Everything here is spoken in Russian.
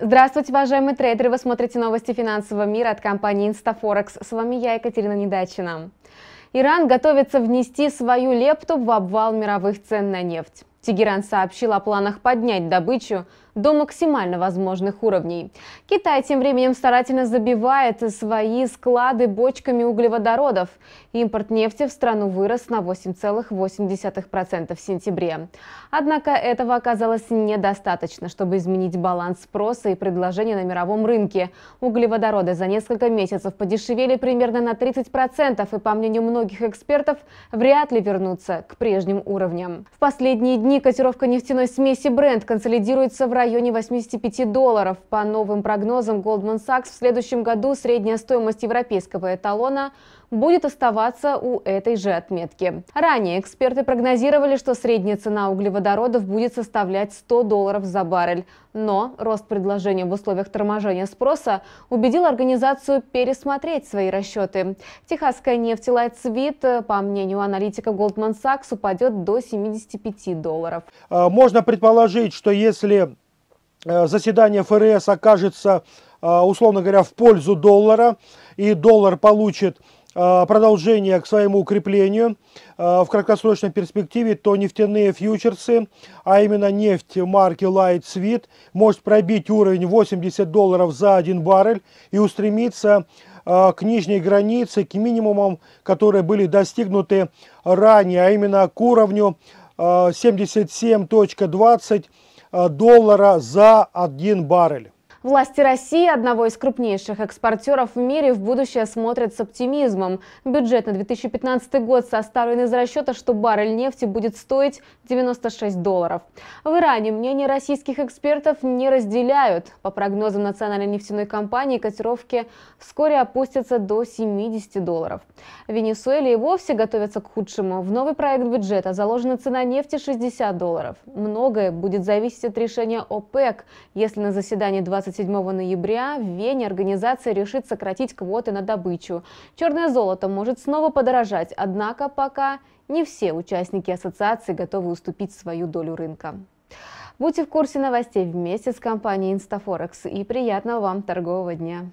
Здравствуйте, уважаемые трейдеры! Вы смотрите новости финансового мира от компании InstaForex. С вами я, Екатерина Недачина. Иран готовится внести свою лепту в обвал мировых цен на нефть. Тегеран сообщил о планах поднять добычу до максимально возможных уровней. Китай тем временем старательно забивает свои склады бочками углеводородов. Импорт нефти в страну вырос на 8,8% в сентябре. Однако этого оказалось недостаточно, чтобы изменить баланс спроса и предложения на мировом рынке. Углеводороды за несколько месяцев подешевели примерно на 30% и, по мнению многих экспертов, вряд ли вернутся к прежним уровням. В последние дни котировка нефтяной смеси бренд консолидируется в районе районе 85 долларов. По новым прогнозам Goldman Sachs в следующем году средняя стоимость европейского эталона будет оставаться у этой же отметки. Ранее эксперты прогнозировали, что средняя цена углеводородов будет составлять 100 долларов за баррель. Но рост предложения в условиях торможения спроса убедил организацию пересмотреть свои расчеты. Техасская нефть Лайтсвит, по мнению аналитика Goldman Sachs, упадет до 75 долларов. А, можно предположить, что если Э, заседание ФРС окажется, э, условно говоря, в пользу доллара, и доллар получит э, продолжение к своему укреплению в краткосрочной перспективе, то нефтяные фьючерсы, а именно нефть марки Light Sweet, может пробить уровень 80 долларов за один баррель и устремиться к нижней границе, к минимумам, которые были достигнуты ранее, а именно к уровню 77.20 Э, доллара за один баррель. Власти России, одного из крупнейших экспортеров в мире, в будущее смотрят с оптимизмом. Бюджет на 2015 год составлен из расчета, что баррель нефти будет стоить 96 долларов. В Иране мнение российских экспертов не разделяют. По прогнозам национальной нефтяной компании, котировки вскоре опустятся до 70 долларов. В Венесуэле и вовсе готовятся к худшему. В новый проект бюджета заложена цена нефти 60 долларов. Многое будет зависеть от решения ОПЕК. Если на заседании 20 27 ноября в Вене организация решит сократить квоты на добычу. Черное золото может снова подорожать, однако пока не все участники ассоциации готовы уступить свою долю рынка. Будьте в курсе новостей вместе с компанией Instaforex и приятного вам торгового дня!